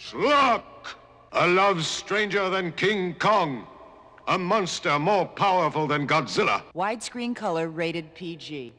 Schlock! A love stranger than King Kong. A monster more powerful than Godzilla. Widescreen color rated PG.